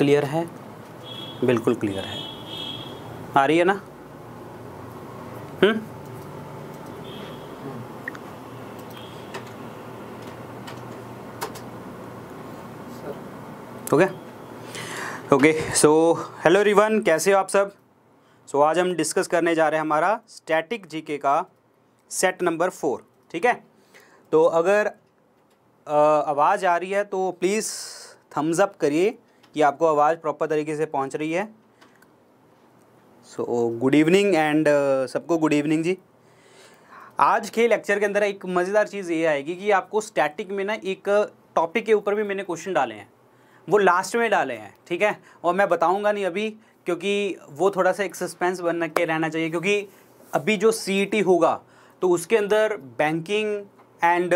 clear है बिल्कुल clear है आ रही है ना hmm okay okay so hello Rivan कैसे हो आप सब सो so, आज हम डिस्कस करने जा रहे हैं हमारा स्टैटिक जीके का सेट नंबर फोर ठीक है तो अगर आवाज़ आ रही है तो प्लीज़ थम्स अप करिए कि आपको आवाज़ प्रॉपर तरीके से पहुंच रही है सो गुड इवनिंग एंड सबको गुड इवनिंग जी आज के लेक्चर के अंदर एक मज़ेदार चीज़ ये आएगी कि आपको स्टैटिक में ना एक टॉपिक के ऊपर भी मैंने क्वेश्चन डाले हैं वो लास्ट में डाले हैं ठीक है और मैं बताऊँगा नहीं अभी क्योंकि वो थोड़ा सा एक सस्पेंस बन के रहना चाहिए क्योंकि अभी जो सी e होगा तो उसके अंदर बैंकिंग एंड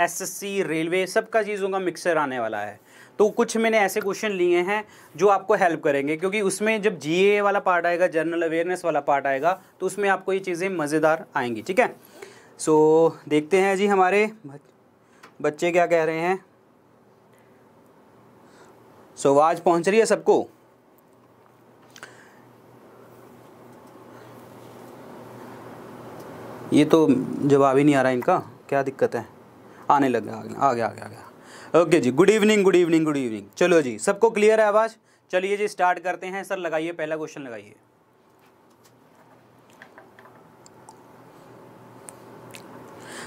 एसएससी रेलवे सबका चीज़ों का मिक्सर आने वाला है तो कुछ मैंने ऐसे क्वेश्चन लिए हैं जो आपको हेल्प करेंगे क्योंकि उसमें जब जी वाला पार्ट आएगा जनरल अवेयरनेस वाला पार्ट आएगा तो उसमें आपको ये चीज़ें मज़ेदार आएंगी ठीक है सो देखते हैं जी हमारे बच्चे क्या कह रहे हैं सो so, आवाज़ पहुंच रही है सबको ये तो जवाब ही नहीं आ रहा इनका क्या दिक्कत है आने लग गया आ गया आ गया आ गया ओके जी good evening good evening good evening चलो जी सबको क्लियर है आवाज़ चलिए जी स्टार्ट करते हैं सर लगाइए पहला क्वेश्चन लगाइए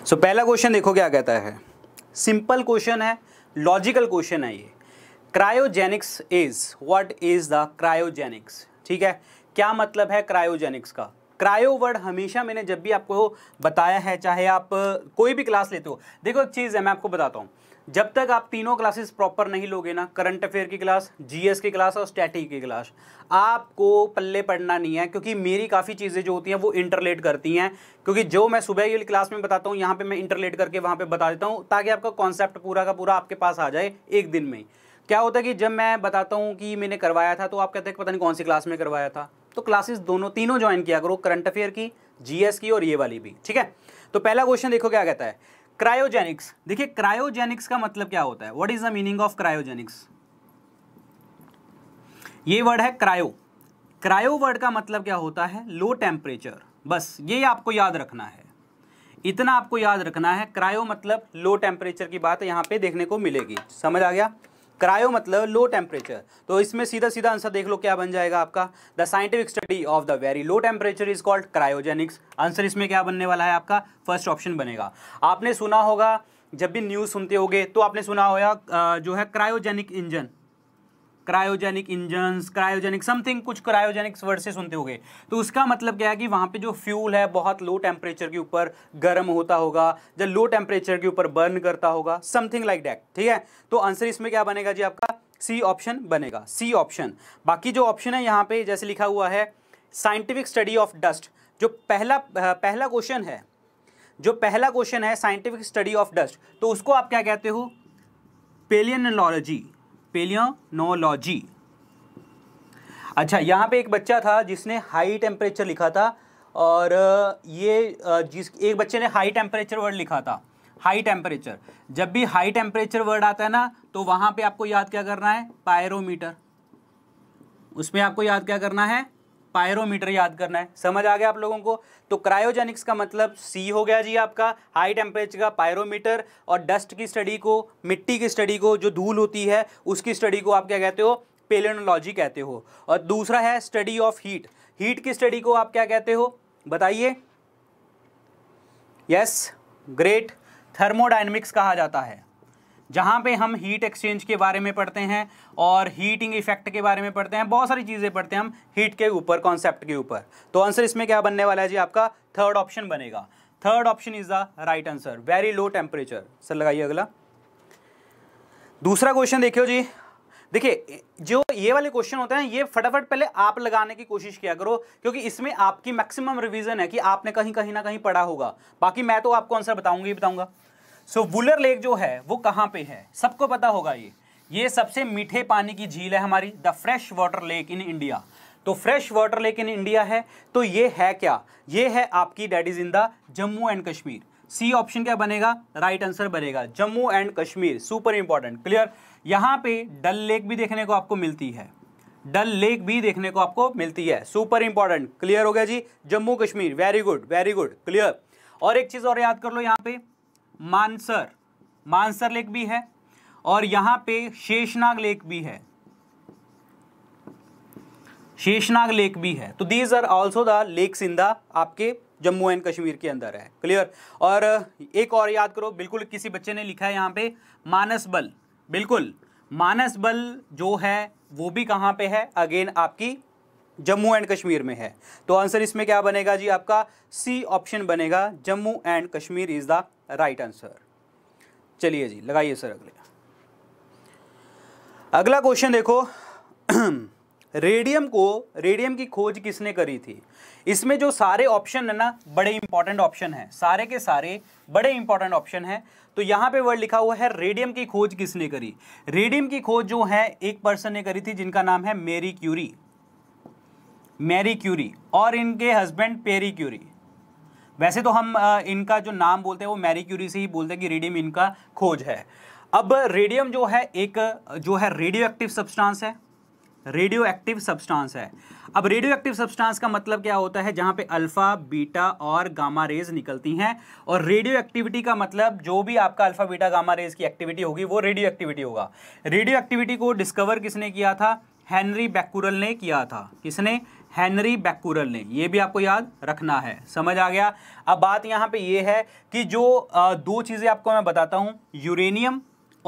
सो so, पहला क्वेश्चन देखो क्या कहता है सिंपल क्वेश्चन है लॉजिकल क्वेश्चन है ये cryogenics is what is the cryogenics ठीक है क्या मतलब है क्रायोजेनिक्स का क्रायो वर्ड हमेशा मैंने जब भी आपको बताया है चाहे आप कोई भी क्लास लेते हो देखो एक चीज़ है मैं आपको बताता हूँ जब तक आप तीनों क्लासेस प्रॉपर नहीं लोगे ना करंट अफेयर की क्लास जीएस की क्लास और स्टैटिक की क्लास आपको पल्ले पढ़ना नहीं है क्योंकि मेरी काफ़ी चीज़ें जो होती हैं वो इंटरलेट करती हैं क्योंकि जो मैं सुबह की क्लास में बताता हूँ यहाँ पे मैं इंटरलेट करके वहाँ पे बता देता हूँ ताकि आपका कॉन्सेप्ट पूरा का पूरा आपके पास आ जाए एक दिन में क्या होता है कि जब मैं बताता हूँ कि मैंने करवाया था तो आप कहते हैं पता नहीं कौन सी क्लास में करवाया था तो क्लासेस दोनों तीनों ज्वाइन किया करो करंट अफेयर की जीएस की और ये वाली भी ठीक है तो पहला क्वेश्चन देखो क्या कहता है क्रायोजेनिक्स देखिए क्रायोजेनिक्स का मतलब क्या होता है what is the meaning of cryogenics ये वर्ड है क्रायो क्रायो वर्ड का मतलब क्या होता है लो टेम्परेचर बस ये आपको याद रखना है इतना आपको याद रखना है क्रायो मतलब लो टेम्परेचर की बात यहां पे देखने को मिलेगी समझ आ गया क्रायो मतलब लो टेम्परेचर तो इसमें सीधा सीधा आंसर देख लो क्या बन जाएगा आपका the scientific study of the very low temperature is called cryogenics answer इसमें क्या बनने वाला है आपका फर्स्ट ऑप्शन बनेगा आपने सुना होगा जब भी न्यूज़ सुनते होगे तो आपने सुना होगा जो है cryogenic engine cryogenic engines cryogenic something कुछ क्रायोजेनिक्स वर्ड से सुनते होंगे तो उसका मतलब क्या है कि वहाँ पे जो फ्यूल है बहुत लो टेम्परेचर के ऊपर गर्म होता होगा या लो टेम्परेचर के ऊपर बर्न करता होगा समथिंग लाइक डैट ठीक है तो आंसर इसमें क्या बनेगा जी आपका सी ऑप्शन बनेगा सी ऑप्शन बाकी जो ऑप्शन है यहाँ पे जैसे लिखा हुआ है साइंटिफिक स्टडी ऑफ डस्ट जो पहला पहला क्वेश्चन है जो पहला क्वेश्चन है साइंटिफिक स्टडी ऑफ डस्ट तो उसको आप क्या कहते हो पेलियनोलॉजी पेलियोनोलॉजी अच्छा यहाँ पे एक बच्चा था जिसने हाई टेम्परेचर लिखा था और ये जिस एक बच्चे ने हाई टेम्परेचर वर्ड लिखा था हाई टेम्परेचर जब भी हाई टेम्परेचर वर्ड आता है ना तो वहां पे आपको याद क्या करना है पायरोमीटर उसमें आपको याद क्या करना है पायरोमीटर याद करना है समझ आ गया आप लोगों को तो क्रायोजेनिक्स का मतलब सी हो गया जी आपका हाई टेम्परेचर का पायरोमीटर और डस्ट की स्टडी को मिट्टी की स्टडी को जो धूल होती है उसकी स्टडी को आप क्या कहते हो पेलेनोलॉजी कहते हो और दूसरा है स्टडी ऑफ हीट हीट की स्टडी को आप क्या कहते हो बताइए यस ग्रेट थर्मोडाइनमिक्स कहा जाता है जहाँ पे हम हीट एक्सचेंज के बारे में पढ़ते हैं और हीटिंग इफेक्ट के बारे में पढ़ते हैं बहुत सारी चीज़ें पढ़ते हैं हम हीट के ऊपर कॉन्सेप्ट के ऊपर तो आंसर इसमें क्या बनने वाला है जी आपका थर्ड ऑप्शन बनेगा third option is the right answer very low temperature sir लगाइए अगला दूसरा क्वेश्चन देखियो जी देखिए जो ये वाले क्वेश्चन होते हैं ये फटाफट पहले आप लगाने की कोशिश किया करो क्योंकि इसमें आपकी मैक्सिमम रिवीजन है कि आपने कहीं कहीं ना कहीं पढ़ा होगा बाकी मैं तो आपको आंसर बताऊंगी बताऊंगा सो so, वुलर लेक जो है वो कहाँ पे है सबको पता होगा ये ये सबसे मीठे पानी की झील है हमारी the fresh water lake in India तो fresh water lake in India है तो ये है क्या ये है आपकी that is in the Jammu and Kashmir C option क्या बनेगा राइट right आंसर बनेगा Jammu and Kashmir super important clear यहाँ पे डल लेक भी देखने को आपको मिलती है डल लेक भी देखने को आपको मिलती है सुपर इंपॉर्टेंट क्लियर हो गया जी Jammu Kashmir very good very good clear और एक चीज़ और याद कर लो यहाँ पे मानसर मानसर लेक भी है और यहां पे शेषनाग लेक भी है शेषनाग लेक भी है तो these are also the lakes in the आपके जम्मू एंड कश्मीर के अंदर है क्लियर और एक और याद करो बिल्कुल किसी बच्चे ने लिखा है यहां पे मानस बल बिल्कुल मानस बल जो है वो भी कहां पे है अगेन आपकी जम्मू एंड कश्मीर में है तो आंसर इसमें क्या बनेगा जी आपका सी ऑप्शन बनेगा Jammu and Kashmir is the right answer चलिए जी लगाइए सर अगले अगला क्वेश्चन देखो रेडियम को रेडियम की खोज किसने करी थी इसमें जो सारे ऑप्शन है ना बड़े इंपॉर्टेंट ऑप्शन है सारे के सारे बड़े इंपॉर्टेंट ऑप्शन है तो यहां पे वर्ड लिखा हुआ है रेडियम की खोज किसने करी रेडियम की खोज जो है एक पर्सन ने करी थी जिनका नाम है मेरी क्यूरी मैरी क्यूरी और इनके हस्बैंड पेरी क्यूरी वैसे तो हम इनका जो नाम बोलते हैं वो मैरी क्यूरी से ही बोलते हैं कि रेडियम इनका खोज है अब रेडियम जो है एक जो है रेडियो एक्टिव सब्सटांस है रेडियो एक्टिव सब्सटांस है अब रेडियो एक्टिव सब्सटांस का मतलब क्या होता है जहाँ पे अल्फ़ा बीटा और गामा रेज निकलती हैं और रेडियो एक्टिविटी का मतलब जो भी आपका अल्फ़ा बीटा गामा रेज की एक्टिविटी होगी वो रेडियो एक्टिविटी होगा रेडियो एक्टिविटी को डिस्कवर किसने किया था हेनरी बैकुरल ने किया था किसने हैनरी बैकुरल ने ये भी आपको याद रखना है समझ आ गया अब बात यहाँ पे ये है कि जो दो चीज़ें आपको मैं बताता हूँ यूरेनियम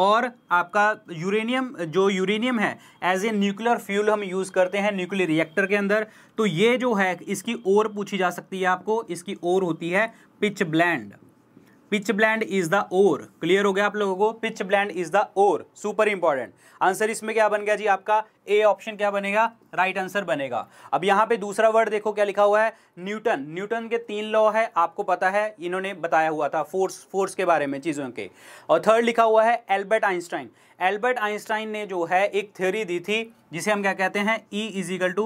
और आपका यूरेनियम जो यूरेनियम है एज ए न्यूक्लियर फ्यूल हम यूज़ करते हैं न्यूक्लियर रिएक्टर के अंदर तो ये जो है इसकी ओर पूछी जा सकती है आपको इसकी ओर होती है pitchblende pitchblende is the ore clear हो गया आप लोगों को pitchblende is the ore super important answer इसमें क्या बन गया जी आपका ए ऑप्शन क्या बनेगा राइट आंसर बनेगा अब यहाँ पे दूसरा वर्ड देखो क्या लिखा हुआ है न्यूटन न्यूटन के तीन लॉ है आपको पता है इन्होंने बताया हुआ था फोर्स फोर्स के बारे में चीज़ों के और थर्ड लिखा हुआ है एल्बर्ट आइंस्टाइन एल्बर्ट आइंस्टाइन ने जो है एक थ्योरी दी थी जिसे हम क्या कहते हैं E equal to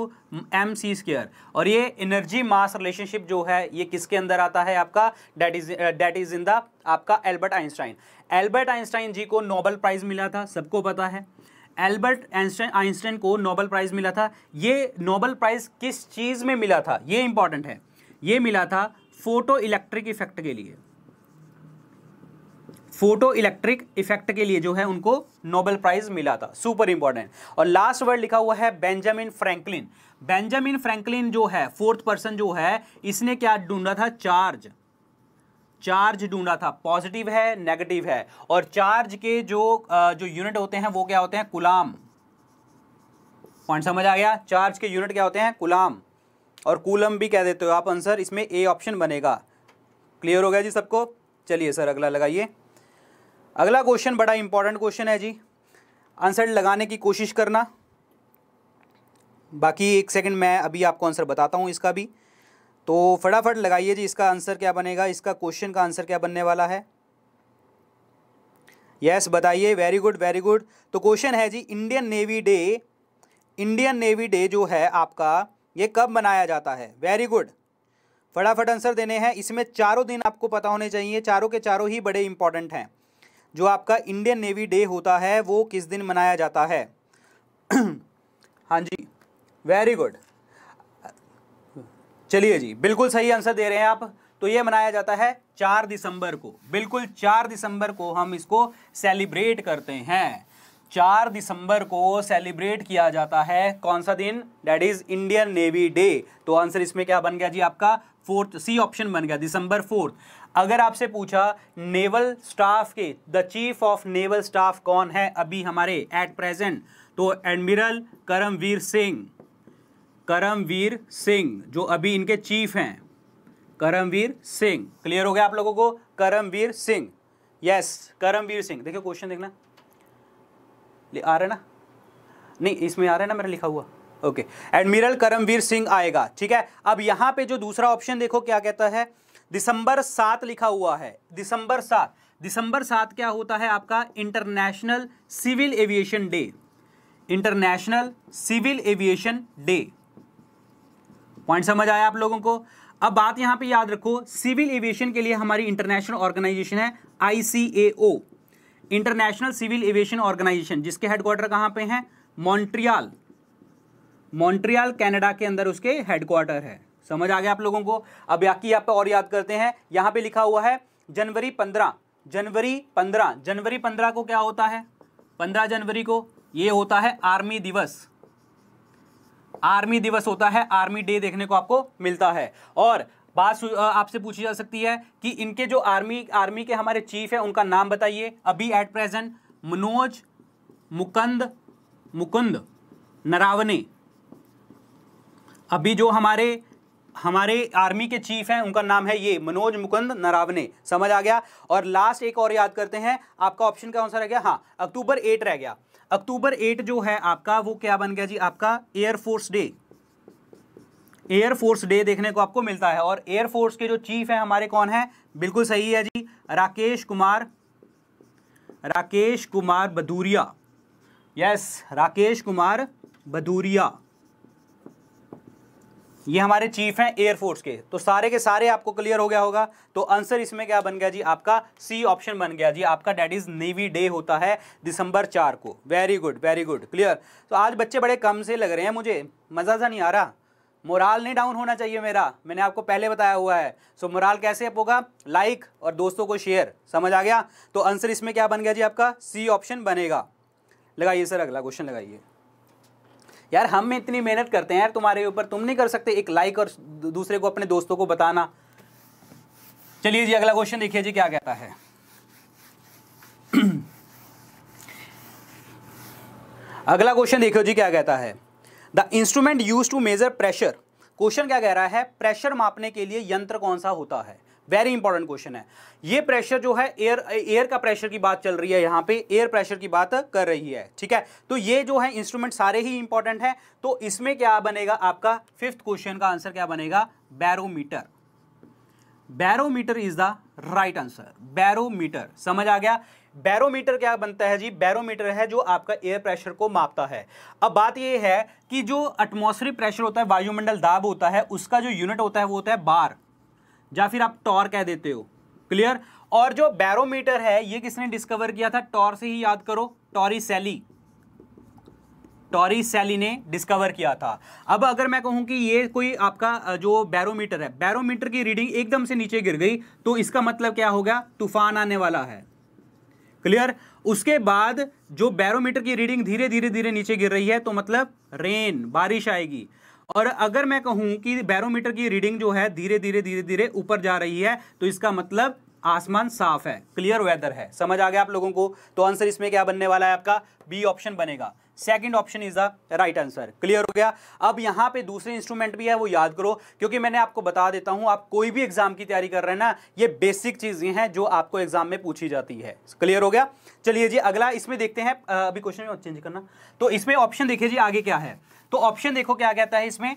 M C square और ये एनर्जी मास रिलेशनशिप जो है ये किसके अंदर आता है आपका that is that is in the आपका Albert Einstein Albert Einstein ji को नोबल प्राइज़ मिला था सबको पता है एल्बर्ट आइंस्टाइन आइंस्टाइन को नोबल प्राइज़ मिला था ये नोबल प्राइज़ किस चीज़ में मिला था ये इंपॉर्टेंट है ये मिला था फोटो इलेक्ट्रिक इफेक्ट के लिए फोटो इलेक्ट्रिक इफेक्ट के लिए जो है उनको नोबेल प्राइज मिला था सुपर इंपॉर्टेंट और लास्ट वर्ड लिखा हुआ है बेंजामिन फ्रैंकलिन बेंजामिन फ्रैंकलिन जो है फोर्थ पर्सन जो है इसने क्या ढूंढा था चार्ज चार्ज ढूंढा था पॉजिटिव है नेगेटिव है और चार्ज के जो जो यूनिट होते हैं वो क्या होते हैं कुलाम पॉइंट समझ आ गया चार्ज के यूनिट क्या होते हैं कुलाम और कूलम भी कह देते हो आप आंसर इसमें ए ऑप्शन बनेगा क्लियर हो गया जी सबको चलिए सर अगला लगाइए अगला क्वेश्चन बड़ा इंपॉर्टेंट क्वेश्चन है जी आंसर लगाने की कोशिश करना बाकी एक सेकंड मैं अभी आपको आंसर बताता हूँ इसका भी तो फटाफट लगाइए जी इसका आंसर क्या बनेगा इसका क्वेश्चन का आंसर क्या बनने वाला है यस yes, बताइए वेरी गुड वेरी गुड तो क्वेश्चन है जी Indian Navy Day Indian Navy Day जो है आपका ये कब मनाया जाता है वेरी गुड फटाफट आंसर देने हैं इसमें चारों दिन आपको पता होने चाहिए चारों के चारों ही बड़े इंपॉर्टेंट हैं जो आपका इंडियन नेवी डे होता है वो किस दिन मनाया जाता है हाँ जी वेरी गुड चलिए जी बिल्कुल सही आंसर दे रहे हैं आप तो ये मनाया जाता है चार दिसंबर को बिल्कुल चार दिसंबर को हम इसको सेलिब्रेट करते हैं चार दिसंबर को सेलिब्रेट किया जाता है कौन सा दिन that is Indian Navy Day तो आंसर इसमें क्या बन गया जी आपका फोर्थ सी ऑप्शन बन गया दिसंबर फोर्थ अगर आपसे पूछा नेवल स्टाफ के the chief of naval staff कौन है अभी हमारे एट प्रेजेंट तो एडमिरल करमवीर सिंह करमवीर सिंह जो अभी इनके चीफ हैं करमवीर सिंह क्लियर हो गया आप लोगों को करमवीर सिंह यस करमवीर सिंह देखिए क्वेश्चन देखना आ रहा ना नहीं इसमें आ रहा है ना मेरा लिखा हुआ ओके एडमिरल करमवीर सिंह आएगा ठीक है अब यहां पे जो दूसरा ऑप्शन देखो क्या कहता है दिसंबर सात लिखा हुआ है दिसंबर सात दिसंबर सात क्या होता है आपका International Civil Aviation Day International Civil Aviation Day point समझ आया आप लोगों को अब बात यहां पे याद रखो सिविल एविएशन के लिए हमारी इंटरनेशनल ऑर्गेनाइजेशन है ICAO International Civil Aviation Organization जिसके हेडक्वार्टर कहां पे हैं मॉन्ट्रियल मॉन्ट्रियल कनाडा के अंदर उसके हेडक्वार्टर है समझ आ गया आप लोगों को अब या आप और याद करते हैं यहां पे लिखा हुआ है जनवरी पंद्रह जनवरी पंद्रह जनवरी पंद्रह को क्या होता है पंद्रह जनवरी को यह होता है आर्मी दिवस आर्मी दिवस होता है आर्मी डे देखने को आपको मिलता है और बात आपसे पूछी जा सकती है कि इनके जो आर्मी आर्मी के हमारे चीफ है उनका नाम बताइए अभी एट प्रेजेंट मनोज मुकंद मुकुंद नरावने अभी जो हमारे हमारे आर्मी के चीफ हैं उनका नाम है ये मनोज मुकुंद नरावने समझ आ गया और लास्ट एक और याद करते हैं आपका ऑप्शन कौन सा रह गया हाँ अक्टूबर एट रह गया अक्टूबर एट जो है आपका वो क्या बन गया जी आपका एयरफोर्स डे एयरफोर्स डे देखने को आपको मिलता है और एयरफोर्स के जो चीफ है हमारे कौन है बिल्कुल सही है जी राकेश कुमार राकेश कुमार बदूरिया यस राकेश कुमार बदूरिया ये हमारे चीफ हैं एयरफोर्स के तो सारे के सारे आपको क्लियर हो गया होगा तो आंसर इसमें क्या बन गया जी आपका सी ऑप्शन बन गया जी आपका डेट इज नेवी डे होता है दिसंबर चार को very good very good clear तो आज बच्चे बड़े कम से लग रहे हैं मुझे मज़ा सा नहीं आ रहा मोराल नहीं डाउन होना चाहिए मेरा मैंने आपको पहले बताया हुआ है सो so, मोराल कैसे अप होगा लाइक और दोस्तों को शेयर समझ आ गया तो आंसर इसमें क्या बन गया जी आपका सी ऑप्शन बनेगा लगाइए सर अगला क्वेश्चन लगाइए यार हम इतनी मेहनत करते हैं यार तुम्हारे ऊपर तुम नहीं कर सकते एक लाइक और दूसरे को अपने दोस्तों को बताना चलिए जी अगला क्वेश्चन देखिए जी क्या कहता है अगला क्वेश्चन देखो जी क्या कहता है the instrument use to measure pressure question क्या कह रहा है प्रेशर मापने के लिए यंत्र कौन सा होता है वेरी इंपॉर्टेंट क्वेश्चन है ये प्रेशर जो है एयर एयर का प्रेशर की बात चल रही है यहाँ पे एयर प्रेशर की बात कर रही है ठीक है तो ये जो है इंस्ट्रूमेंट सारे ही इंपॉर्टेंट है तो इसमें क्या बनेगा आपका फिफ्थ क्वेश्चन का आंसर क्या बनेगा barometer barometer is the right answer barometer समझ आ गया बैरोमीटर क्या बनता है जी बैरोमीटर है जो आपका एयर प्रेशर को मापता है अब बात यह है कि जो एटमोसफेरिक प्रेशर होता है वायुमंडल दाब होता है उसका जो यूनिट होता है वो होता है बार या फिर आप टॉर कह देते हो क्लियर और जो बैरोमीटर है ये किसने डिस्कवर किया था टॉर से ही याद करो टॉरी सैली टॉरी सैली ने डिस्कवर किया था अब अगर मैं कहूं कि ये कोई आपका जो बैरोमीटर है बैरोमीटर की रीडिंग एकदम से नीचे गिर गई तो इसका मतलब क्या हो गया तूफान आने वाला है क्लियर उसके बाद जो बैरोमीटर की रीडिंग धीरे धीरे धीरे नीचे गिर रही है तो मतलब रेन बारिश आएगी और अगर मैं कहूँ कि बैरोमीटर की रीडिंग जो है धीरे धीरे धीरे धीरे ऊपर जा रही है तो इसका मतलब आसमान साफ है क्लियर वेदर है समझ आ गया आप लोगों को तो आंसर इसमें क्या बनने वाला है आपका बी ऑप्शन बनेगा second option is the right answer clear हो गया अब यहाँ पे दूसरे इंस्ट्रूमेंट भी है वो याद करो क्योंकि मैंने आपको बता देता हूं आप कोई भी एग्जाम की तैयारी कर रहे हैं ना ये बेसिक चीजें हैं जो आपको एग्जाम में पूछी जाती है क्लियर हो गया चलिए जी अगला इसमें देखते हैं अभी क्वेश्चन में चेंज करना तो इसमें ऑप्शन देखिए जी आगे क्या है तो ऑप्शन देखो क्या कहता है इसमें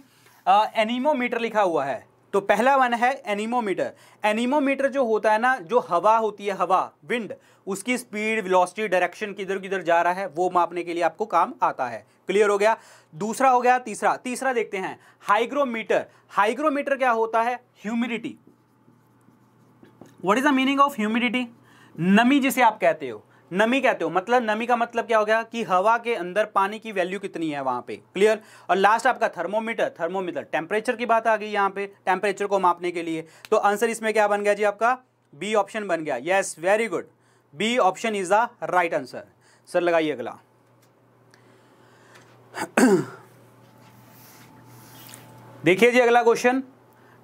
एनीमोमीटर लिखा हुआ है तो पहला वन है एनीमोमीटर एनीमोमीटर जो होता है ना जो हवा होती है हवा विंड उसकी स्पीड वेलोसिटी डायरेक्शन किधर किधर जा रहा है वो मापने के लिए आपको काम आता है क्लियर हो गया दूसरा हो गया तीसरा तीसरा देखते हैं हाइग्रोमीटर हाइग्रोमीटर क्या होता है humidity what is the meaning of humidity नमी जिसे आप कहते हो नमी कहते हो मतलब नमी का मतलब क्या हो गया कि हवा के अंदर पानी की वैल्यू कितनी है वहां पे क्लियर और लास्ट आपका थर्मोमीटर थर्मोमीटर टेम्परेचर की बात आ गई यहाँ पे टेम्परेचर को मापने के लिए तो आंसर इसमें क्या बन गया जी आपका बी ऑप्शन बन गया yes very good B option is the right answer sir लगाइए अगला देखिए जी अगला question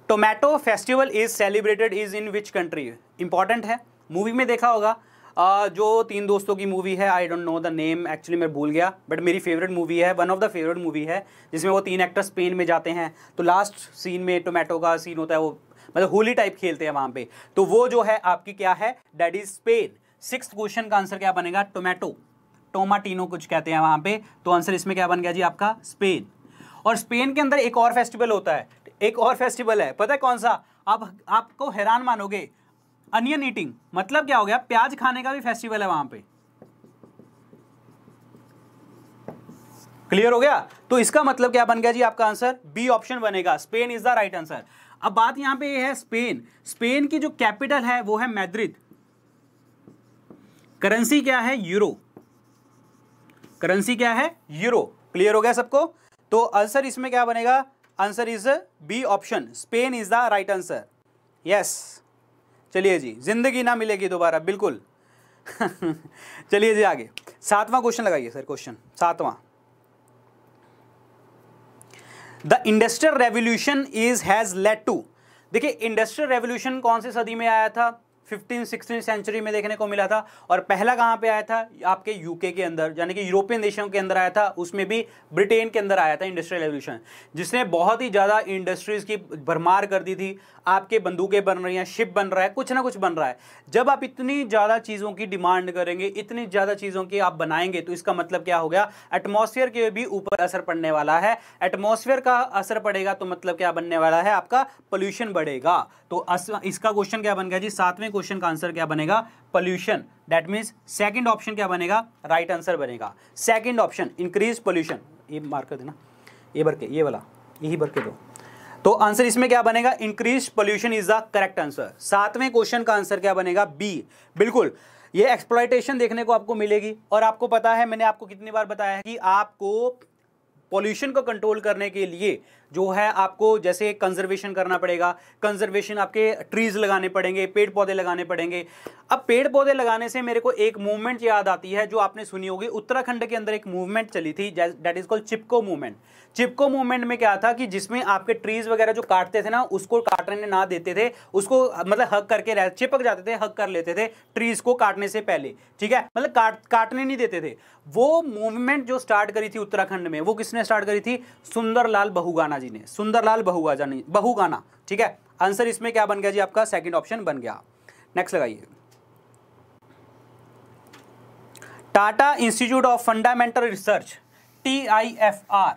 tomato festival is celebrated is in which country important है मूवी में देखा होगा जो तीन दोस्तों की मूवी है I don't know the name actually मैं भूल गया बट मेरी फेवरेट मूवी है one of the favourite movie है जिसमें वो तीन एक्टर स्पेन में जाते हैं तो लास्ट सीन में टोमेटो का सीन होता है वो मतलब होली टाइप खेलते हैं वहाँ पे तो वो जो है आपकी क्या है that is Spain six question का आंसर क्या बनेगा टोमेटो टोमाटीनो कुछ कहते हैं वहाँ पे तो आंसर इसमें क्या बन गया जी आपका स्पेन और स्पेन के अंदर एक और फेस्टिवल होता है एक और फेस्टिवल है पता है कौन सा आप आपको हैरान मानोगे अनियन ईटिंग मतलब क्या हो गया प्याज खाने का भी फेस्टिवल है वहां पे क्लियर हो गया तो इसका मतलब क्या बन गया जी आपका आंसर बी ऑप्शन बनेगा Spain is the right answer अब बात यहां पे ये है स्पेन स्पेन की जो कैपिटल है वो है मैद्रिद करेंसी क्या है यूरो करेंसी क्या है यूरो क्लियर हो गया सबको तो आंसर इसमें क्या बनेगा answer is B option Spain is the right answer yes चलिए जी जिंदगी ना मिलेगी दोबारा बिल्कुल चलिए जी आगे सातवां क्वेश्चन लगाइए सर क्वेश्चन सातवां the industrial revolution is has led to देखिए इंडस्ट्रियल रेवोल्यूशन कौन सी सदी में आया था फिफ्टीन सिक्सटीन सेंचुरी में देखने को मिला था और पहला कहाँ पे आया था आपके यूके के अंदर यानी कि यूरोपियन देशों के अंदर आया था उसमें भी ब्रिटेन के अंदर आया था इंडस्ट्रियल रेवल्यूशन जिसने बहुत ही ज़्यादा इंडस्ट्रीज़ की भरमार कर दी थी आपके बंदूकें बन रही हैं शिप बन रहा है कुछ ना कुछ बन रहा है जब आप इतनी ज़्यादा चीज़ों की डिमांड करेंगे इतनी ज़्यादा चीज़ों की आप बनाएंगे तो इसका मतलब क्या हो गया एटमोसफियर के भी ऊपर असर पड़ने वाला है एटमोसफियर का असर पड़ेगा तो मतलब क्या बनने वाला है आपका पोल्यूशन बढ़ेगा तो इसका क्वेश्चन क्या बन गया जी सातवें क्वेश्चन का आंसर क्या बनेगा pollution that means second option क्या बनेगा राइट right आंसर बनेगा सेकंड ऑप्शन इंक्रीज पोल्यूशन ये मार्क कर देना ये भर के ये वाला यही भर के दो तो आंसर इसमें क्या बनेगा increase pollution is the correct answer सातवें क्वेश्चन का आंसर क्या बनेगा बी बिल्कुल ये एक्सप्लाइटेशन देखने को आपको मिलेगी और आपको पता है मैंने आपको कितनी बार बताया है कि आपको पॉल्यूशन को कंट्रोल करने के लिए जो है आपको जैसे कंजर्वेशन करना पड़ेगा कंजर्वेशन आपके ट्रीज़ लगाने पड़ेंगे पेड़ पौधे लगाने पड़ेंगे अब पेड़ पौधे लगाने से मेरे को एक मूवमेंट याद आती है जो आपने सुनी होगी उत्तराखंड के अंदर एक मूवमेंट चली थी that is called Chipko movement Chipko movement में क्या था कि जिसमें आपके ट्रीज़ वगैरह जो काटते थे ना उसको काटने ना देते थे उसको मतलब हक करके रह चिपक जाते थे हक कर लेते थे ट्रीज़ को काटने से पहले ठीक है मतलब काट काटने नहीं देते थे वो मूवमेंट जो स्टार्ट करी थी उत्तराखंड में वो किसने किसने स्टार्ट करी थी सुंदरलाल बहुगाना जी ने सुंदरलाल बहुगाजा नहीं बहुगाना ठीक है आंसर इसमें क्या बन गया जी आपका सेकंड ऑप्शन बन गया नेक्स्ट लगाइए Tata Institute of Fundamental Research T I F R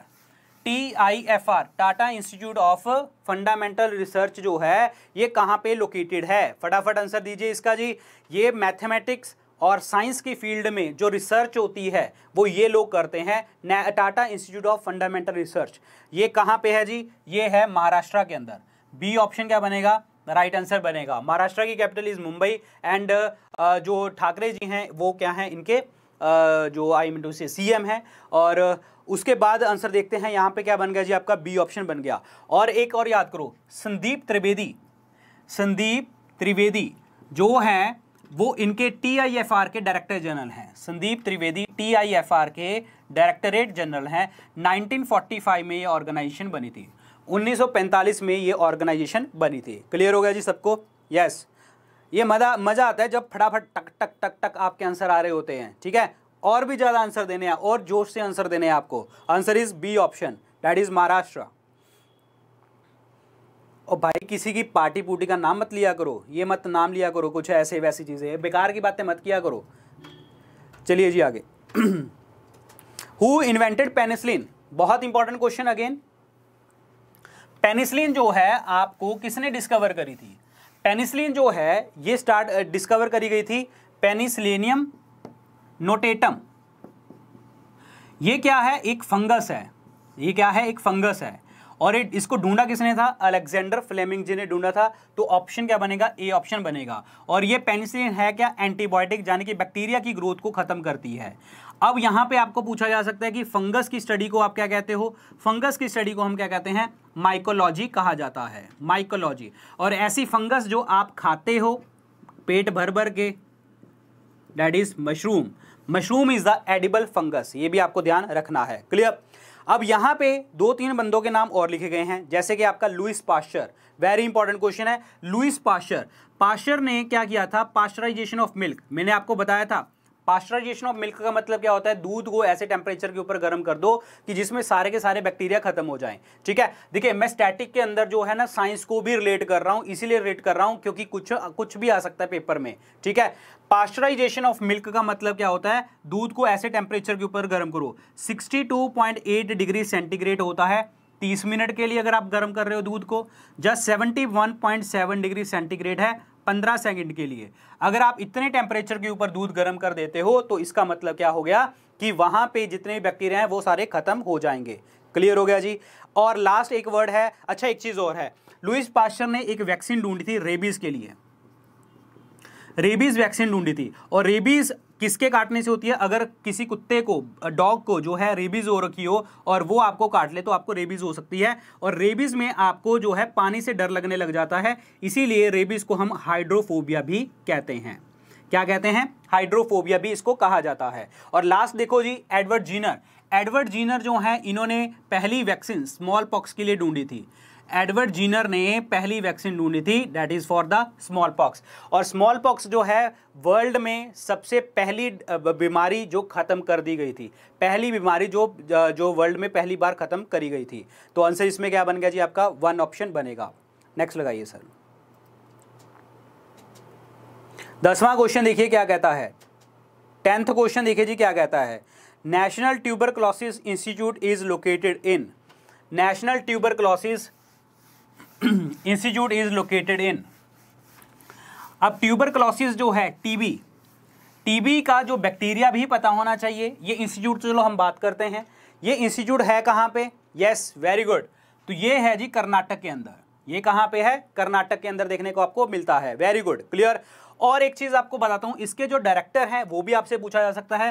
T I F R Tata Institute of Fundamental Research जो है ये कहाँ पे लोकेटेड है फटाफट आंसर दीजिए इसका जी ये मैथमेटिक्स और साइंस की फील्ड में जो रिसर्च होती है वो ये लोग करते हैं Tata Institute of Fundamental Research ये कहाँ पे है जी ये है महाराष्ट्र के अंदर बी ऑप्शन क्या बनेगा राइट right आंसर बनेगा महाराष्ट्र की कैपिटल इज मुंबई एंड जो ठाकरे जी हैं वो क्या हैं इनके जो आई मीन टू से सी है और उसके बाद आंसर देखते हैं यहाँ पे क्या बन गया जी आपका बी ऑप्शन बन गया और एक और याद करो संदीप त्रिवेदी संदीप त्रिवेदी जो हैं वो इनके टीआईएफआर के डायरेक्टर जनरल हैं संदीप त्रिवेदी टीआईएफआर के डायरेक्टरेट जनरल हैं 1945 में ये ऑर्गेनाइजेशन बनी थी 1945 में ये ऑर्गेनाइजेशन बनी थी क्लियर हो गया जी सबको यस ये मजा मज़ा आता है जब फटाफट टक टक टक टक आपके आंसर आ रहे होते हैं ठीक है और भी ज़्यादा आंसर देने हैं और जोश से आंसर देने हैं आपको answer is B option that is Maharashtra और भाई किसी की पार्टी पूटी का नाम मत लिया करो ये मत नाम लिया करो कुछ ऐसे वैसी चीज़ें बेकार की बातें मत किया करो चलिए जी आगे हु इन्वेंटेड पेनिसलिन बहुत इंपॉर्टेंट क्वेश्चन अगेन पेनिसलिन जो है आपको किसने डिस्कवर करी थी पेनिसलिन जो है ये स्टार्ट डिस्कवर करी गई थी पेनिसलेनियम नोटेटम ये क्या है एक फंगस है ये क्या है एक फंगस है और इसको ढूंढा किसने था अलेक्जेंडर फ्लेमिंग जी ने ढूंढा था तो ऑप्शन क्या बनेगा ए ऑप्शन बनेगा और ये पेनिसिलिन है क्या एंटीबायोटिक यानी कि बैक्टीरिया की ग्रोथ को खत्म करती है अब यहां पे आपको पूछा जा सकता है कि फंगस की स्टडी को आप क्या कहते हो फंगस की स्टडी को हम क्या कहते हैं माइकोलॉजी कहा जाता है माइकोलॉजी और ऐसी फंगस जो आप खाते हो पेट भर भर के that is mushroom mushroom is the edible fungus ये भी आपको ध्यान रखना है क्लियर अब यहाँ पे दो तीन बंदों के नाम और लिखे गए हैं जैसे कि आपका Louis Pasteur very important question है लुइस पाश्चर पास्चर ने क्या किया था पास्चराइजेशन ऑफ मिल्क मैंने आपको बताया था पास्चराइजेशन ऑफ मिल्क का मतलब क्या होता है दूध को ऐसे टेम्परेचर के ऊपर गर्म कर दो कि जिसमें सारे के सारे बैक्टीरिया खत्म हो जाएं ठीक है देखिए मैं स्टैटिक के अंदर जो है ना साइंस को भी रिलेट कर रहा हूं इसीलिए रिलेट कर रहा हूं क्योंकि कुछ कुछ भी आ सकता है पेपर में ठीक है पास्चराइजेशन ऑफ मिल्क का मतलब क्या होता है दूध को ऐसे टेम्परेचर के ऊपर गर्म करो सिक्सटी डिग्री सेंटीग्रेड होता है 30 मिनट के लिए अगर आप गर्म कर रहे हो दूध को जस्ट 71.7 डिग्री सेंटीग्रेड है पंद्रह सेकंड के लिए अगर आप इतने टेम्परेचर के ऊपर दूध गर्म कर देते हो तो इसका मतलब क्या हो गया कि वहां पे जितने बैक्टीरिया हैं वो सारे खत्म हो जाएंगे क्लियर हो गया जी और लास्ट एक वर्ड है अच्छा एक चीज और है लुइस पास्चर ने एक वैक्सीन ढूंढी थी रेबीज के लिए रेबीज वैक्सीन ढूंढी थी और रेबीज किसके काटने से होती है अगर किसी कुत्ते को डॉग को जो है रेबीज हो रखी हो और वो आपको काट ले तो आपको रेबीज हो सकती है और रेबीज में आपको जो है पानी से डर लगने लग जाता है इसीलिए रेबीज को हम हाइड्रोफोबिया भी कहते हैं क्या कहते हैं हाइड्रोफोबिया भी इसको कहा जाता है और लास्ट देखो जी एडवर्ड जीनर एडवर्ड जीनर जो है इन्होंने पहली वैक्सीन स्मॉल पॉक्स के लिए ढूंढी थी एडवर्ड जीनर ने पहली वैक्सीन ढूंढी थी that is for the smallpox और स्मॉल पॉक्स जो है वर्ल्ड में सबसे पहली बीमारी जो ख़त्म कर दी गई थी पहली बीमारी जो जो वर्ल्ड में पहली बार ख़त्म करी गई थी तो आंसर इसमें क्या बन गया जी आपका वन ऑप्शन बनेगा नेक्स्ट लगाइए सर दसवां क्वेश्चन देखिए क्या कहता है टेंथ क्वेश्चन देखिए जी क्या कहता है National Tuberculosis Institute is located in National Tuberculosis Institute is located in अब क्लॉसिस जो है टीबी टीबी का जो बैक्टीरिया भी पता होना चाहिए ये इंस्टीट्यूट चलो हम बात करते हैं ये इंस्टीट्यूट है कहाँ पे यस वेरी गुड तो ये है जी कर्नाटक के अंदर ये कहाँ पे है कर्नाटक के अंदर देखने को आपको मिलता है वेरी गुड क्लियर और एक चीज़ आपको बताता हूँ इसके जो डायरेक्टर हैं वो भी आपसे पूछा जा सकता है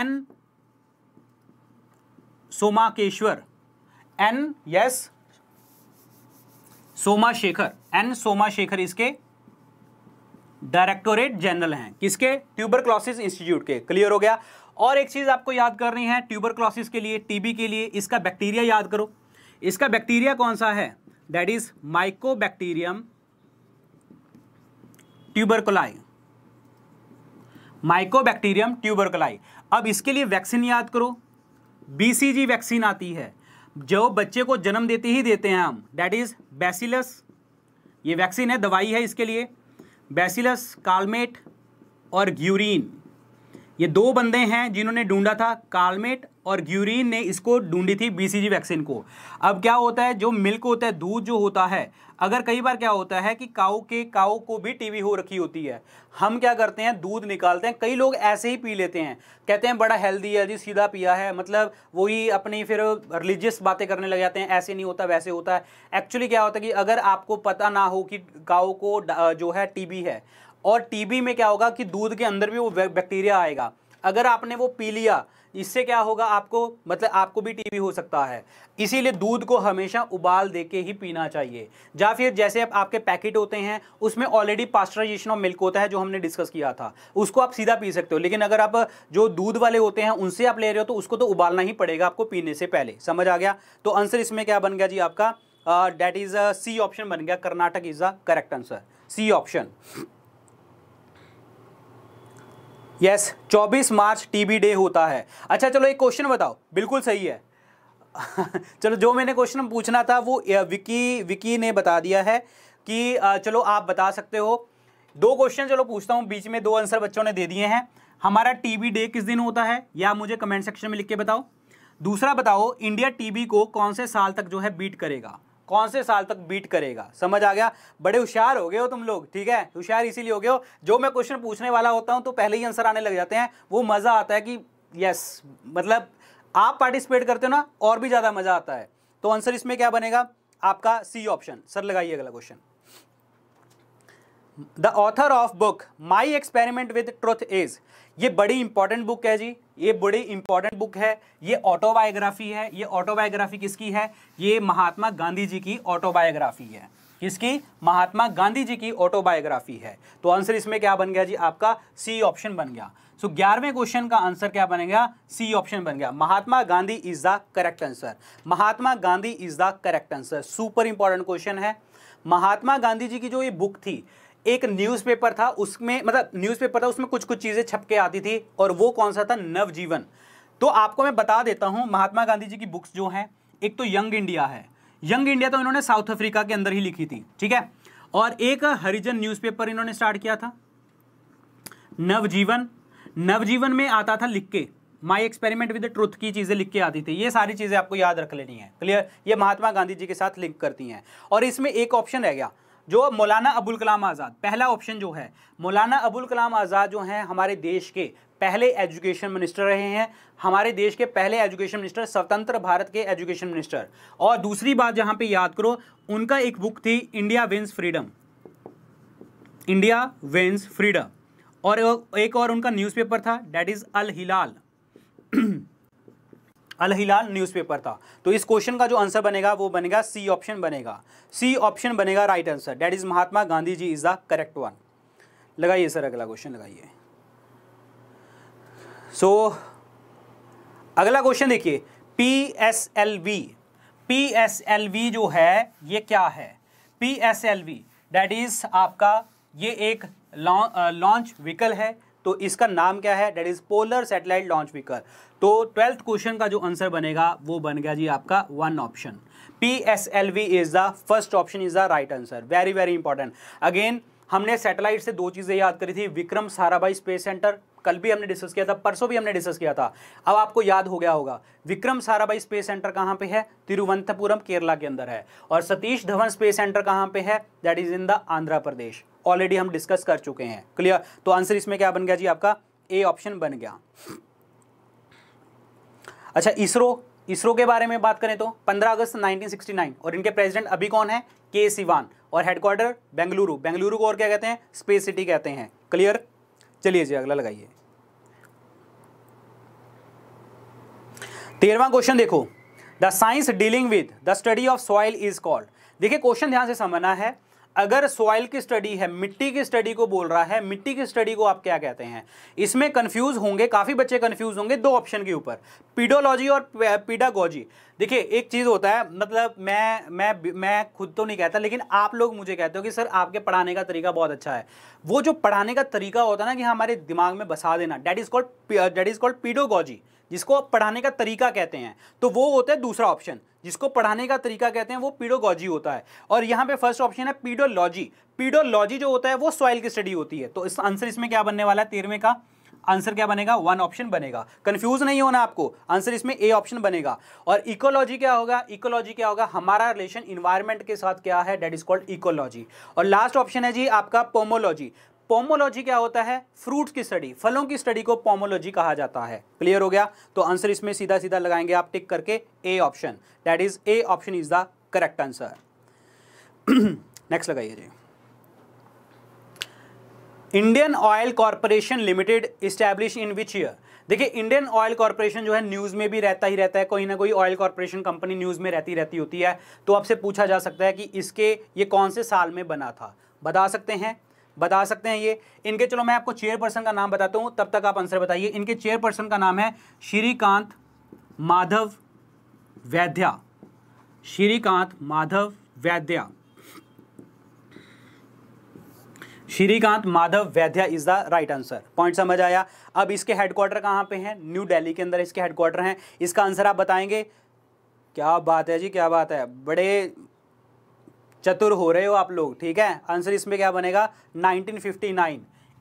N Somakeshwar N S Somashekhar N Somashekhar इसके डायरेक्टोरेट जनरल हैं किसके ट्यूबर क्लॉसिस इंस्टीट्यूट के क्लियर हो गया और एक चीज़ आपको याद करनी है ट्यूबर क्लॉसिस के लिए टीबी के लिए इसका बैक्टीरिया याद करो इसका बैक्टीरिया कौन सा है that is myco mycobacterium mycobacterium tuberculi अब इसके लिए वैक्सीन याद करो बीसीजी वैक्सीन आती है जो बच्चे को जन्म देते ही देते हैं हम डैट इज़ बेसिलस ये वैक्सीन है दवाई है इसके लिए बेसिलस कालमेट और ग्यूरिन ये दो बंदे हैं जिन्होंने ढूंढा था कालमेट और ग्यूरिन ने इसको ढूंढी थी बीसीजी वैक्सीन को अब क्या होता है जो मिल्क होता है दूध जो होता है अगर कई बार क्या होता है कि काऊ के काऊ को भी टीवी हो रखी होती है हम क्या करते हैं दूध निकालते हैं कई लोग ऐसे ही पी लेते हैं कहते हैं बड़ा हेल्दी है जी सीधा पिया है मतलब वही अपनी फिर रिलीजियस बातें करने लग जाते हैं ऐसे नहीं होता वैसे होता है एक्चुअली क्या होता है कि अगर आपको पता ना हो कि काऊ को जो है टीबी है और टीबी में क्या होगा कि दूध के अंदर भी वो बैक्टीरिया आएगा अगर आपने वो पी लिया इससे क्या होगा आपको मतलब आपको भी टीबी हो सकता है इसीलिए दूध को हमेशा उबाल दे के ही पीना चाहिए या फिर जैसे आप आपके पैकेट होते हैं उसमें ऑलरेडी पास्टराइजेशन ऑफ मिल्क होता है जो हमने डिस्कस किया था उसको आप सीधा पी सकते हो लेकिन अगर आप जो दूध वाले होते हैं उनसे आप ले रहे हो तो उसको तो उबालना ही पड़ेगा आपको पीने से पहले समझ आ गया तो आंसर इसमें क्या बन गया जी आपका डैट इज़ सी ऑप्शन बन गया Karnataka is the correct answer C option yes yes, 24 March TB day होता है अच्छा चलो एक क्वेश्चन बताओ बिल्कुल सही है चलो जो मैंने क्वेश्चन पूछना था वो विकी विकी ने बता दिया है कि चलो आप बता सकते हो दो क्वेश्चन चलो पूछता हूँ बीच में दो आंसर बच्चों ने दे दिए हैं हमारा टीबी डे किस दिन होता है या मुझे कमेंट सेक्शन में लिख के बताओ दूसरा बताओ इंडिया टीबी को कौन से साल तक जो है बीट करेगा कौन से साल तक बीट करेगा समझ आ गया बड़े होशियार हो गए हो तुम लोग ठीक है होशियार इसीलिए हो गए हो जो मैं क्वेश्चन पूछने वाला होता हूँ तो पहले ही आंसर आने लग जाते हैं वो मज़ा आता है कि यस मतलब आप पार्टिसिपेट करते हो ना और भी ज़्यादा मज़ा आता है तो आंसर इसमें क्या बनेगा आपका सी ऑप्शन सर लगाइए अगला question the author of book My Experiment with Truth is ये बड़ी इंपॉर्टेंट बुक है जी ये बड़ी इंपॉर्टेंट बुक है ये ऑटोबायोग्राफी है ये ऑटोबायोग्राफी किसकी है ये महात्मा गांधी जी की ऑटोबायोग्राफी है किसकी महात्मा गांधी जी की ऑटोबायोग्राफी है तो आंसर इसमें क्या बन गया जी आपका सी ऑप्शन बन गया सो ग्यारहवें क्वेश्चन का आंसर क्या बनेगा सी ऑप्शन बन गया Mahatma Gandhi is the correct answer Mahatma Gandhi is the correct answer super important question है महात्मा गांधी जी की जो ये बुक थी एक न्यूज़पेपर था उसमें मतलब न्यूज़पेपर था उसमें कुछ कुछ चीज़ें छप के आती थी और वो कौन सा था नवजीवन तो आपको मैं बता देता हूँ महात्मा गांधी जी की बुक्स जो हैं एक तो यंग इंडिया है यंग इंडिया तो इन्होंने साउथ अफ्रीका के अंदर ही लिखी थी ठीक है और एक हरिजन न्यूज़पेपर इन्होंने स्टार्ट किया था नवजीवन नवजीवन में आता था लिख के माई एक्सपेरिमेंट विद ट्रुथ की चीज़ें लिख के आती थी ये सारी चीज़ें आपको याद रख लेनी है क्लियर ये महात्मा गांधी जी के साथ लिंक करती हैं और इसमें एक ऑप्शन रह गया जो मौलाना अबुल कलाम आज़ाद पहला ऑप्शन जो है मौलाना अबुल कलाम आज़ाद जो हैं हमारे देश के पहले एजुकेशन मिनिस्टर रहे हैं हमारे देश के पहले एजुकेशन मिनिस्टर स्वतंत्र भारत के एजुकेशन मिनिस्टर और दूसरी बात जहाँ पे याद करो उनका एक बुक थी India Wins Freedom India Wins Freedom और एक और उनका न्यूज़पेपर था that is Al Hilal Al Hilal newspaper था तो इस क्वेश्चन का जो आंसर बनेगा वो बनेगा सी ऑप्शन बनेगा सी ऑप्शन बनेगा right answer that is Mahatma Gandhi ji is the correct one लगाइए सर अगला क्वेश्चन लगाइए सो so, अगला क्वेश्चन देखिए P S L V P S L V जो है ये क्या है P S L V that is आपका ये एक लॉन्च व्हीकल है तो इसका नाम क्या है that is Polar Satellite Launch Vehicle तो ट्वेल्थ क्वेश्चन का जो आंसर बनेगा वो बन गया जी आपका one option P S L V is the first option is the right answer very very important again हमने सैटेलाइट से दो चीज़ें याद करी थी विक्रम साराभाई स्पेस सेंटर कल भी हमने डिस्कस किया था परसों भी हमने डिस्कस किया था अब आपको याद हो गया होगा विक्रम साराभाई स्पेस सेंटर कहाँ पे है तिरुवंतपुरम केरला के अंदर है और सतीश धवन स्पेस सेंटर कहाँ पे है that is in the Andhra Pradesh already हम डिस्कस कर चुके हैं क्लियर तो आंसर इसमें क्या बन गया जी आपका ए ऑप्शन बन गया अच्छा इसरो इसरो के बारे में बात करें तो 15 अगस्त 1969 और इनके प्रेसिडेंट अभी कौन है के सिवान और हेडक्वार्टर बेंगलुरु बेंगलुरु को और क्या कहते हैं स्पेस सिटी कहते हैं क्लियर चलिए जी अगला लगाइए तेरहवा क्वेश्चन देखो the science dealing with the study of soil is called देखिए क्वेश्चन ध्यान से समझना है अगर सॉइल की स्टडी है मिट्टी की स्टडी को बोल रहा है मिट्टी की स्टडी को आप क्या कहते हैं इसमें कंफ्यूज होंगे काफ़ी बच्चे कंफ्यूज होंगे दो ऑप्शन के ऊपर पीडोलॉजी और पीडागोजी देखिए एक चीज़ होता है मतलब मैं मैं मैं खुद तो नहीं कहता लेकिन आप लोग मुझे कहते हो कि सर आपके पढ़ाने का तरीका बहुत अच्छा है वो जो पढ़ाने का तरीका होता है ना कि हमारे दिमाग में बसा देना that is called that is called pedagogy जिसको आप पढ़ाने का तरीका कहते हैं तो वो होता है दूसरा ऑप्शन जिसको पढ़ाने का तरीका कहते हैं वो पीडोगॉजी होता है और यहाँ पे फर्स्ट ऑप्शन है पीडोलॉजी पीडोलॉजी जो होता है वो सॉइल की स्टडी होती है तो इस आंसर इसमें क्या बनने वाला है तेरहवें का आंसर क्या बनेगा वन ऑप्शन बनेगा कंफ्यूज नहीं होना आपको आंसर इसमें ए ऑप्शन बनेगा और इकोलॉजी क्या होगा इकोलॉजी क्या होगा हमारा रिलेशन इन्वायरमेंट के साथ क्या है डेट इज कॉल्ड इकोलॉजी और लास्ट ऑप्शन है जी आपका पोमोलॉजी पोमोलॉजी क्या होता है फ्रूट्स की स्टडी फलों की स्टडी को पोमोलॉजी कहा जाता है क्लियर हो गया तो आंसर इसमें सीधा सीधा लगाएंगे आप टिक करके A option that is A option is the correct answer next लगाइए जी Indian Oil Corporation Limited establish in which year देखिए इंडियन ऑयल कॉरपोरेशन जो है न्यूज़ में भी रहता ही रहता है कोई ना कोई ऑयल कॉरपोरेशन कंपनी न्यूज़ में रहती रहती होती है तो आपसे पूछा जा सकता है कि इसके ये कौन से साल में बना था बता सकते हैं बता सकते हैं ये इनके चलो मैं आपको चेयरपर्सन का नाम बताता हूँ तब तक आप आंसर बताइए इनके चेयरपर्सन का नाम है श्रीकांत माधव वैद्या श्रीकांत माधव वैद्या Shrikant Madhav Vaidya is the right answer point समझ आया अब इसके हेडक्वार्टर कहाँ पे हैं न्यू दिल्ली के अंदर इसके हेडक्वार्टर हैं इसका आंसर आप बताएंगे क्या बात है जी क्या बात है बड़े चतुर हो रहे हो आप लोग ठीक है आंसर इसमें क्या बनेगा 1959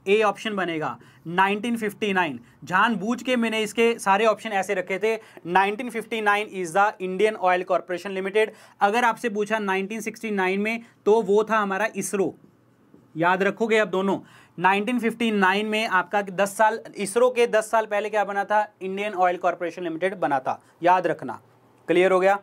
ए ऑप्शन बनेगा 1959 जानबूझ के मैंने इसके सारे ऑप्शन ऐसे रखे थे 1959 is the Indian Oil Corporation Limited अगर आपसे पूछा 1969 में तो वो था हमारा इसरो याद रखोगे आप दोनों 1959 में आपका 10 साल इसरो के 10 साल पहले क्या बना था इंडियन ऑयल कॉरपोरेशन लिमिटेड बना था याद रखना क्लियर हो गया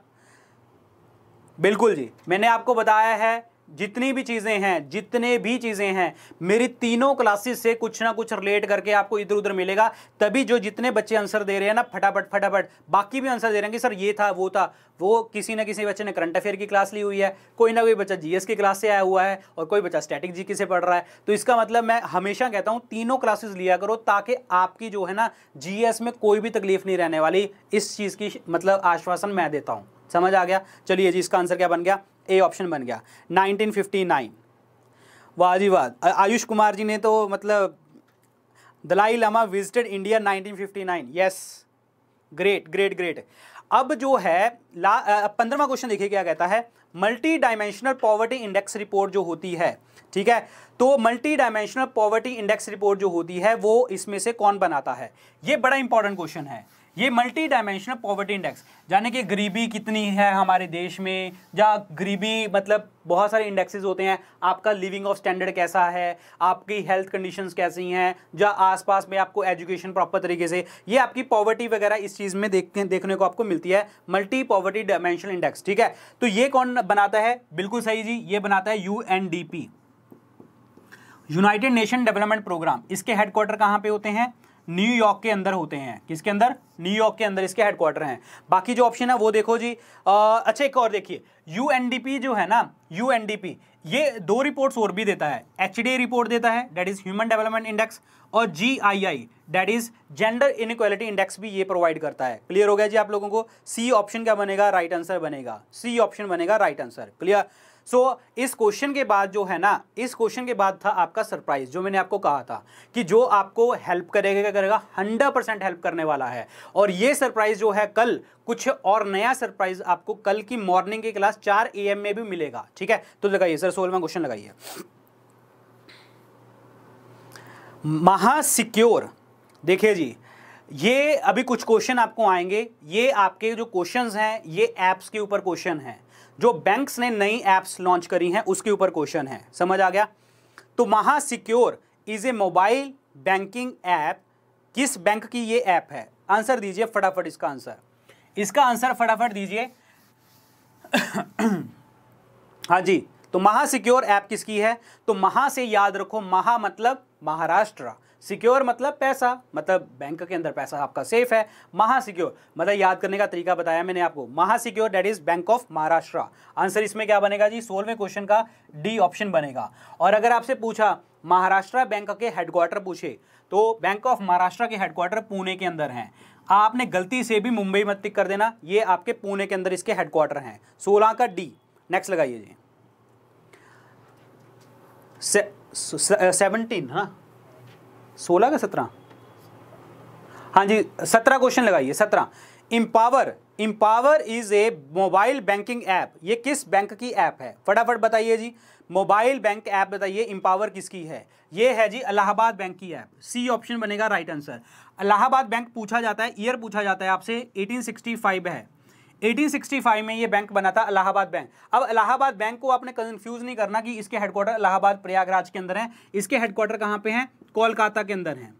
बिल्कुल जी मैंने आपको बताया है जितनी भी चीज़ें हैं जितने भी चीज़ें हैं मेरी तीनों क्लासेस से कुछ ना कुछ रिलेट करके आपको इधर उधर मिलेगा तभी जो जितने बच्चे आंसर दे रहे हैं ना फटाफट फटाफट बाकी भी आंसर दे रहे हैं कि सर ये था वो था वो किसी ना किसी बच्चे ने करंट अफेयर की क्लास ली हुई है कोई ना कोई बच्चा जीएस की क्लास से आया हुआ है और कोई बच्चा स्टैटिक जी से पढ़ रहा है तो इसका मतलब मैं हमेशा कहता हूँ तीनों क्लासेस लिया करो ताकि आपकी जो है ना जी में कोई भी तकलीफ नहीं रहने वाली इस चीज़ की मतलब आश्वासन मैं देता हूँ समझ आ गया चलिए जी इसका आंसर क्या बन गया ए ऑप्शन बन गया 1959 वाह जी वाह आयुष कुमार जी ने तो मतलब Dalai Lama visited India 1959 yes great great great अब जो है ला पंद्रहवा क्वेश्चन देखिए क्या कहता है multidimensional poverty index report जो होती है ठीक है तो multidimensional poverty index report जो होती है वो इसमें से कौन बनाता है ये बड़ा इंपॉर्टेंट क्वेश्चन है ये मल्टी डायमेंशनल पॉवर्टी इंडेक्स यानी कि गरीबी कितनी है हमारे देश में या गरीबी मतलब बहुत सारे इंडेक्सेस होते हैं आपका लिविंग ऑफ स्टैंडर्ड कैसा है आपकी हेल्थ कंडीशंस कैसी हैं या आसपास में आपको एजुकेशन प्रॉपर तरीके से ये आपकी पॉवर्टी वगैरह इस चीज़ में देख देखने को आपको मिलती है मल्टी पॉवर्टी डायमेंशनल इंडेक्स ठीक है तो ये कौन बनाता है बिल्कुल सही जी ये बनाता है U United Nation Development Programme इसके हेडक्वार्टर कहाँ पे होते हैं न्यूयॉर्क के अंदर होते हैं किसके अंदर न्यूयॉर्क के अंदर इसके हेडक्वार्टर हैं बाकी जो ऑप्शन है वो देखो जी आ, अच्छा एक और देखिए यूएनडीपी जो है ना यूएनडीपी ये दो रिपोर्ट्स और भी देता है एच रिपोर्ट देता है that is human development index और G I I that is gender inequality index भी ये प्रोवाइड करता है क्लियर हो गया जी आप लोगों को सी ऑप्शन क्या बनेगा राइट right आंसर बनेगा सी ऑप्शन बनेगा right right answer clear so so, इस क्वेश्चन के बाद जो है ना इस क्वेश्चन के बाद था आपका सरप्राइज जो मैंने आपको कहा था कि जो आपको हेल्प करेगा क्या करेगा हंड्रेड परसेंट हेल्प करने वाला है और ये सरप्राइज जो है कल कुछ और नया सरप्राइज आपको कल की मॉर्निंग की क्लास चार ए में भी मिलेगा ठीक है तो लगाइए सर सोलवा क्वेश्चन लगाइए महासिक्योर देखिए जी ये अभी कुछ क्वेश्चन आपको आएंगे ये आपके जो क्वेश्चंस हैं ये ऐप्स के ऊपर क्वेश्चन हैं जो बैंक्स ने नई एप्स लॉन्च करी हैं उसके ऊपर क्वेश्चन है समझ आ गया तो Maha secure is a mobile banking app किस बैंक की ये ऐप है आंसर दीजिए फटाफट इसका आंसर इसका आंसर फटाफट दीजिए हाँ जी तो महा सिक्योर ऐप किसकी है तो महा से याद रखो महा मतलब महाराष्ट्र सिक्योर मतलब पैसा मतलब बैंक के अंदर पैसा आपका सेफ है महासिक्योर मतलब याद करने का तरीका बताया मैंने आपको Mahasecure that is Bank of Maharashtra answer इसमें क्या बनेगा जी सोलवें क्वेश्चन का डी ऑप्शन बनेगा और अगर आपसे पूछा महाराष्ट्र बैंक के हेडक्वार्टर पूछे तो बैंक ऑफ महाराष्ट्र के हेडक्वार्टर पुणे के अंदर हैं आपने गलती से भी मुंबई मत टिक कर देना ये आपके पुणे के अंदर इसके हेडक्वार्टर हैं सोलह का डी नेक्स्ट लगाइए जी सेवनटीन है ना सोलह का सत्रह हाँ जी सत्रह क्वेश्चन लगाइए सत्रह empower empower is a mobile banking app ये किस बैंक की ऐप है फटाफट बताइए जी मोबाइल बैंक ऐप बताइए इम्पावर किसकी है ये है जी अलाहाबाद बैंक की ऐप सी ऑप्शन बनेगा राइट आंसर अलाहाबाद बैंक पूछा जाता है ईयर पूछा जाता है आपसे 1865 है 1865 में ये बैंक बना था इलाहाबाद बैंक अब इलाहाबाद बैंक को आपने कंफ्यूज नहीं करना कि इसके हेडक्वार्टर इलाहाबाद प्रयागराज के अंदर हैं इसके हेडक्वार्टर कहाँ पे हैं कोलकाता के अंदर हैं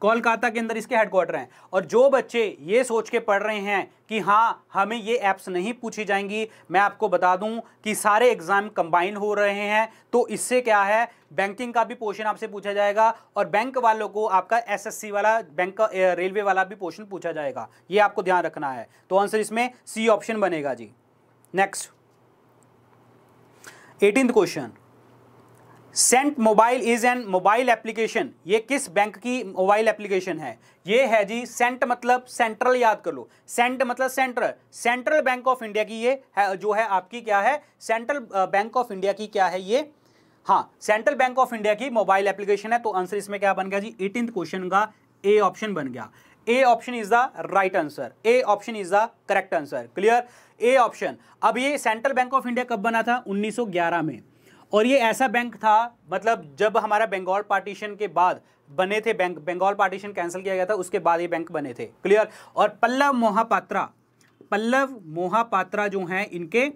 कोलकाता के अंदर इसके हेडक्वार्टर हैं और जो बच्चे ये सोच के पढ़ रहे हैं कि हाँ हमें ये ऐप्स नहीं पूछी जाएंगी मैं आपको बता दूं कि सारे एग्ज़ाम कंबाइन हो रहे हैं तो इससे क्या है बैंकिंग का भी पोर्शन आपसे पूछा जाएगा और बैंक वालों को आपका एसएससी वाला बैंक का रेलवे वाला भी पोर्शन पूछा जाएगा ये आपको ध्यान रखना है तो आंसर इसमें सी ऑप्शन बनेगा जी next eighteen question cent mobile is an mobile application ये किस बैंक की मोबाइल एप्लीकेशन है ये है जी सेंट मतलब सेंट्रल याद कर लो सेंट मतलब central Central Bank of India की ये है जो है आपकी क्या है सेंट्रल बैंक ऑफ इंडिया की क्या है ये हाँ सेंट्रल बैंक ऑफ इंडिया की मोबाइल एप्लीकेशन है तो आंसर इसमें क्या बन गया जी एटीन क्वेश्चन का ए ऑप्शन बन गया A option is the right answer A option is the correct answer clear A option अब ये सेंट्रल बैंक ऑफ इंडिया कब बना था 1911 में और ये ऐसा बैंक था मतलब जब हमारा बंगाल पार्टीशन के बाद बने थे बैंक बंगाल पार्टीशन कैंसिल किया गया था उसके बाद ये बैंक बने थे क्लियर और पल्लव मोहापात्रा पल्लव मोहापात्रा जो हैं इनके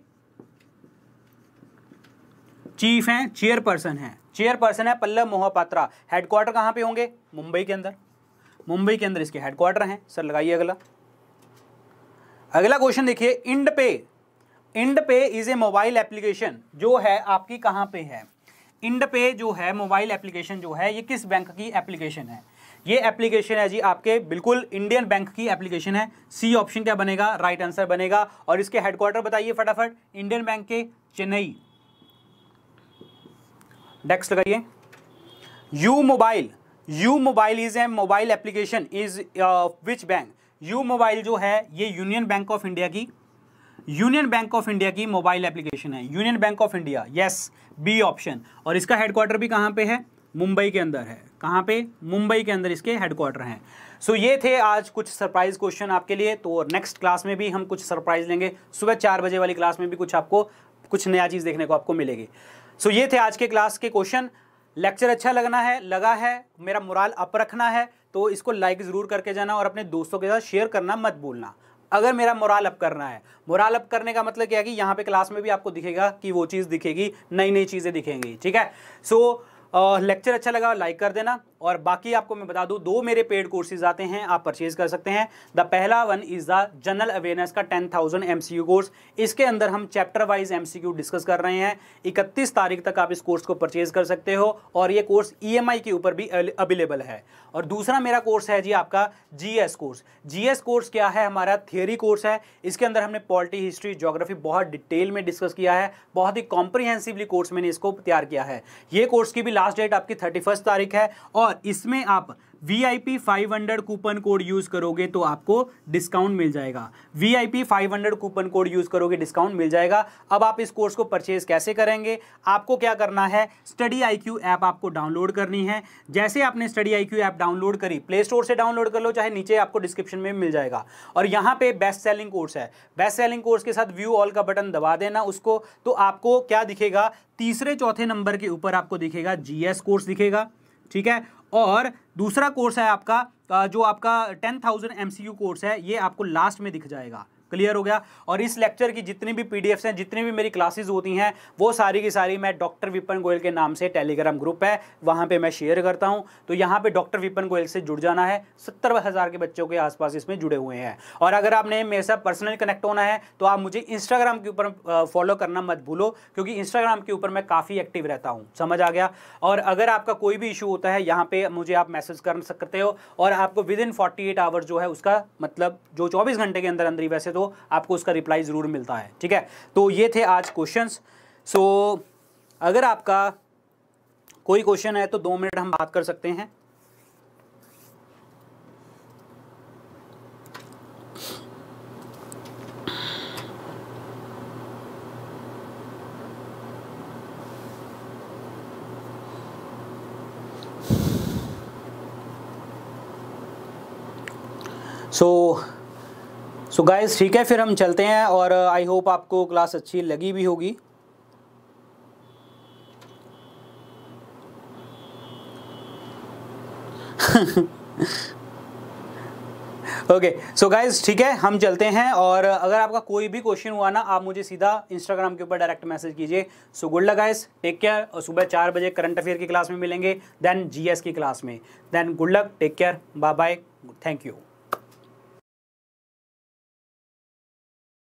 चीफ हैं चेयरपर्सन हैं चेयरपर्सन है पल्लव मोहापात्रा हेडक्वार्टर कहाँ पे होंगे मुंबई के अंदर मुंबई के अंदर इसके हेडक्वार्टर हैं सर लगाइए अगला अगला क्वेश्चन देखिए इंड पे इंड पे इज ए मोबाइल एप्लीकेशन जो है आपकी कहाँ पे है इंड पे जो है मोबाइल एप्लीकेशन जो है ये किस बैंक की एप्लीकेशन है ये एप्लीकेशन है जी आपके बिल्कुल इंडियन बैंक की एप्लीकेशन है सी ऑप्शन क्या बनेगा राइट right आंसर बनेगा और इसके हेडक्वार्टर बताइए फटाफट इंडियन बैंक के चेन्नई डेक्स लगाइए U mobile U mobile is a mobile application is which bank U mobile जो है ये यूनियन बैंक ऑफ इंडिया की यूनियन बैंक ऑफ इंडिया की मोबाइल एप्लीकेशन है Union Bank of India yes B option और इसका हेडक्वार्टर भी कहाँ पे है मुंबई के अंदर है कहाँ पे मुंबई के अंदर इसके हेडक्वार्टर हैं सो so, ये थे आज कुछ सरप्राइज क्वेश्चन आपके लिए तो नेक्स्ट क्लास में भी हम कुछ सरप्राइज लेंगे सुबह चार बजे वाली क्लास में भी कुछ आपको कुछ नया चीज़ देखने को आपको मिलेगी सो so, ये थे आज के क्लास के क्वेश्चन लेक्चर अच्छा लगना है लगा है मेरा मुराल अप रखना है तो इसको लाइक ज़रूर करके जाना और अपने दोस्तों के साथ शेयर करना मत भूलना अगर मेरा मोराल अप करना है मोराल अप करने का मतलब क्या है कि यहाँ पे क्लास में भी आपको दिखेगा कि वो चीज़ दिखेगी नई नई चीज़ें दिखेंगी ठीक है सो so, लेक्चर अच्छा लगा लाइक कर देना और बाकी आपको मैं बता दूं दो मेरे पेड कोर्सेज आते हैं आप परचेज कर सकते हैं द पहला one is the general awareness का टेन थाउजेंड एम कोर्स इसके अंदर हम चैप्टर वाइज एम डिस्कस कर रहे हैं इकतीस तारीख तक आप इस कोर्स को परचेज कर सकते हो और ये कोर्स ई e के ऊपर भी अवेलेबल है और दूसरा मेरा कोर्स है जी आपका जी कोर्स जी कोर्स क्या है हमारा थियोरी कोर्स है इसके अंदर हमने पॉलिटी हिस्ट्री जोग्राफी बहुत डिटेल में डिस्कस किया है बहुत ही कॉम्प्रीहेंसिवली कोर्स मैंने इसको तैयार किया है ये कोर्स की भी लास्ट डेट आपकी थर्टी तारीख है और इसमें आप V I P five hundred coupon code use करोगे तो आपको डिस्काउंट मिल जाएगा V I P five hundred coupon code use करोगे डिस्काउंट मिल जाएगा अब आप इस कोर्स को परचेज कैसे करेंगे आपको क्या करना है स्टडी आई क्यू ऐप आपको डाउनलोड करनी है जैसे आपने Study I Q app download करी प्ले स्टोर से डाउनलोड कर लो चाहे नीचे आपको डिस्क्रिप्शन में मिल जाएगा और यहाँ पे बेस्ट सेलिंग कोर्स है बेस्ट सेलिंग कोर्स के साथ व्यू ऑल का बटन दबा देना उसको तो आपको क्या दिखेगा तीसरे चौथे नंबर के ऊपर आपको दिखेगा जीएस कोर्स दिखेगा ठीक है और दूसरा कोर्स है आपका जो आपका टेन थाउजेंड एम कोर्स है ये आपको लास्ट में दिख जाएगा क्लियर हो गया और इस लेक्चर की जितनी भी पीडीएफ्स हैं जितनी भी मेरी क्लासेस होती हैं वो सारी की सारी मैं डॉक्टर विपन गोयल के नाम से टेलीग्राम ग्रुप है वहाँ पर मैं शेयर करता हूँ तो यहाँ पर डॉक्टर विपन गोयल से जुड़ जाना है सत्तर हज़ार के बच्चों के आसपास इसमें जुड़े हुए हैं और अगर आपने मेरे साथ पर्सनल कनेक्ट होना है तो आप मुझे इंस्टाग्राम के ऊपर फॉलो करना मत भूलो क्योंकि इंस्टाग्राम के ऊपर मैं काफ़ी एक्टिव रहता हूँ समझ आ गया और अगर आपका कोई भी इशू होता है यहाँ पर मुझे आप मैसेज कर सकते हो और आपको विद इन फोर्टी आवर्स जो है उसका मतलब जो चौबीस घंटे के अंदर अंदर ही वैसे तो तो आपको उसका रिप्लाई ज़रूर मिलता है ठीक है तो ये थे आज क्वेश्चन सो so, अगर आपका कोई क्वेश्चन है तो दो मिनट हम बात कर सकते हैं So सो गाइस ठीक है फिर हम चलते हैं और आई uh, होप आपको क्लास अच्छी लगी भी होगी ओके सो गाइज ठीक है हम चलते हैं और uh, अगर आपका कोई भी क्वेश्चन हुआ ना आप मुझे सीधा इंस्टाग्राम के ऊपर डायरेक्ट मैसेज कीजिए so good luck guys take care और सुबह चार बजे करंट अफेयर की क्लास में मिलेंगे देन जीएस की क्लास में then good luck take care bye bye thank you